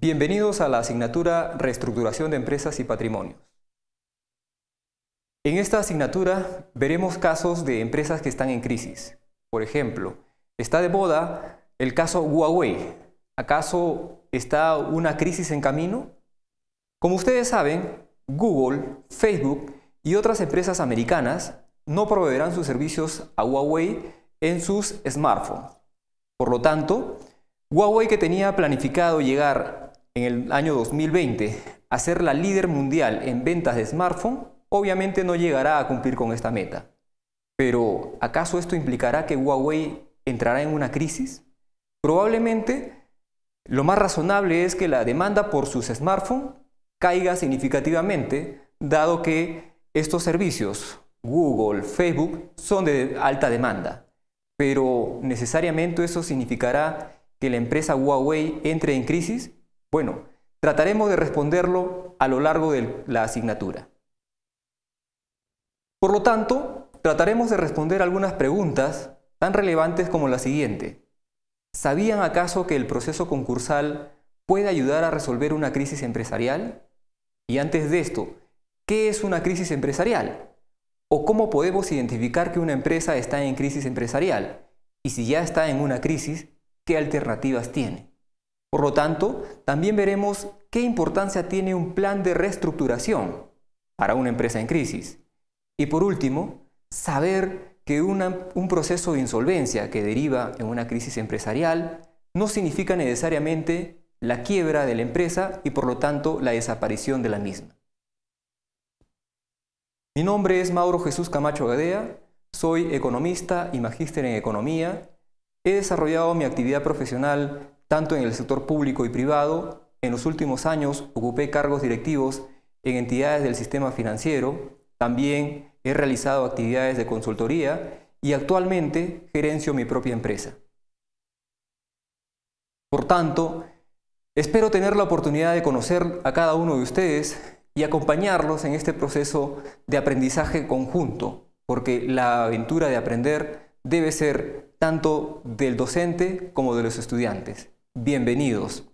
Bienvenidos a la asignatura Reestructuración de Empresas y Patrimonios. En esta asignatura veremos casos de empresas que están en crisis. Por ejemplo, está de boda el caso Huawei. ¿Acaso está una crisis en camino? Como ustedes saben, Google, Facebook y otras empresas americanas no proveerán sus servicios a Huawei en sus smartphones. Por lo tanto, Huawei que tenía planificado llegar en el año 2020 a ser la líder mundial en ventas de smartphone, obviamente no llegará a cumplir con esta meta. Pero, ¿acaso esto implicará que Huawei entrará en una crisis? Probablemente lo más razonable es que la demanda por sus smartphones caiga significativamente, dado que estos servicios, Google, Facebook, son de alta demanda. Pero necesariamente eso significará que la empresa Huawei entre en crisis bueno, trataremos de responderlo a lo largo de la asignatura. Por lo tanto, trataremos de responder algunas preguntas tan relevantes como la siguiente. ¿Sabían acaso que el proceso concursal puede ayudar a resolver una crisis empresarial? Y antes de esto, ¿qué es una crisis empresarial? ¿O cómo podemos identificar que una empresa está en crisis empresarial? Y si ya está en una crisis, ¿qué alternativas tiene? Por lo tanto, también veremos qué importancia tiene un plan de reestructuración para una empresa en crisis. Y por último, saber que una, un proceso de insolvencia que deriva en una crisis empresarial no significa necesariamente la quiebra de la empresa y por lo tanto la desaparición de la misma. Mi nombre es Mauro Jesús Camacho Gadea, soy economista y magíster en economía. He desarrollado mi actividad profesional tanto en el sector público y privado. En los últimos años ocupé cargos directivos en entidades del sistema financiero. También he realizado actividades de consultoría y actualmente gerencio mi propia empresa. Por tanto, espero tener la oportunidad de conocer a cada uno de ustedes y acompañarlos en este proceso de aprendizaje conjunto, porque la aventura de aprender debe ser tanto del docente como de los estudiantes. Bienvenidos.